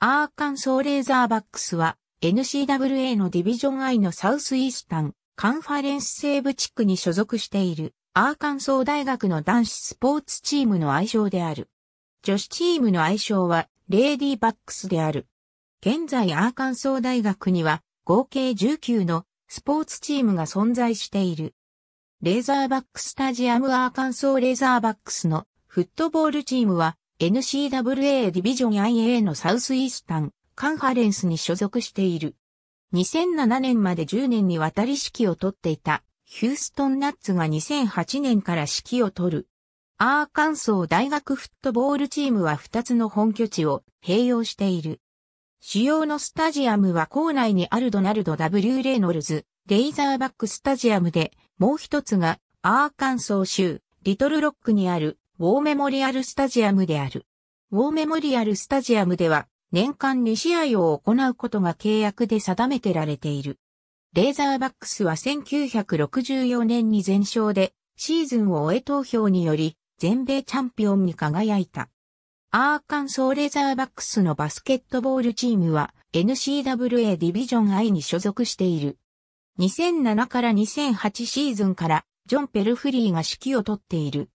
アーカンソーレーザーバックスは n c w a のディビジョン I のサウスイースタンカンファレンス西部地区に所属しているアーカンソー大学の男子スポーツチームの愛称である。女子チームの愛称はレーディーバックスである。現在アーカンソー大学には合計19のスポーツチームが存在している。レーザーバックスタジアムアーカンソーレーザーバックスのフットボールチームは NCAA ディビジョン IA のサウスイースタンカンファレンスに所属している。2007年まで10年にわたり指揮を取っていたヒューストンナッツが2008年から指揮を取る。アーカンソー大学フットボールチームは2つの本拠地を併用している。主要のスタジアムは校内にあるドナルド W. レイノルズ、レイザーバックスタジアムで、もう一つがアーカンソー州、リトルロックにあるウォーメモリアルスタジアムである。ウォーメモリアルスタジアムでは年間2試合を行うことが契約で定めてられている。レーザーバックスは1964年に全勝でシーズンを終え投票により全米チャンピオンに輝いた。アーカンソーレーザーバックスのバスケットボールチームは n c w a ディビジョン I に所属している。2007から2008シーズンからジョン・ペルフリーが指揮をとっている。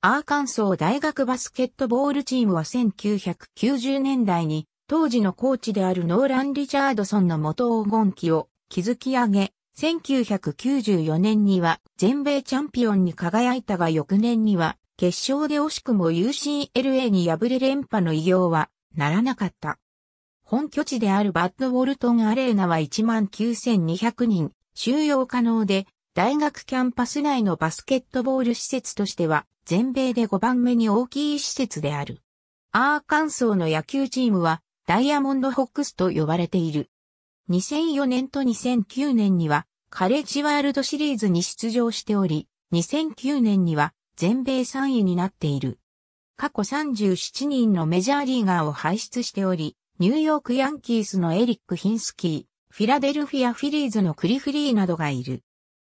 アーカンソー大学バスケットボールチームは1990年代に当時のコーチであるノーラン・リチャードソンの元黄金期を築き上げ、1994年には全米チャンピオンに輝いたが翌年には決勝で惜しくも UCLA に敗れ連覇の偉業はならなかった。本拠地であるバッドウォルトンアレーナは19,200人、収容可能で大学キャンパス内のバスケットボール施設としては、全米で5番目に大きい施設である。アーカンソーの野球チームは、ダイヤモンドホックスと呼ばれている。2004年と2009年には、カレッジワールドシリーズに出場しており、2009年には、全米3位になっている。過去37人のメジャーリーガーを輩出しており、ニューヨークヤンキースのエリック・ヒンスキー、フィラデルフィア・フィリーズのクリフリーなどがいる。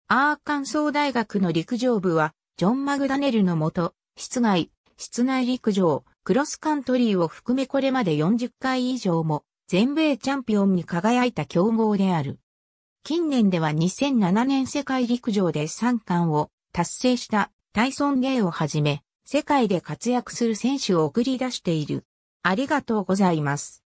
アーカンソー大学の陸上部は、ジョン・マグダネルのもと、室外、室内陸上、クロスカントリーを含めこれまで40回以上も、全米チャンピオンに輝いた強豪である。近年では2007年世界陸上で3冠を達成したタイソン・ゲイをはじめ、世界で活躍する選手を送り出している。ありがとうございます。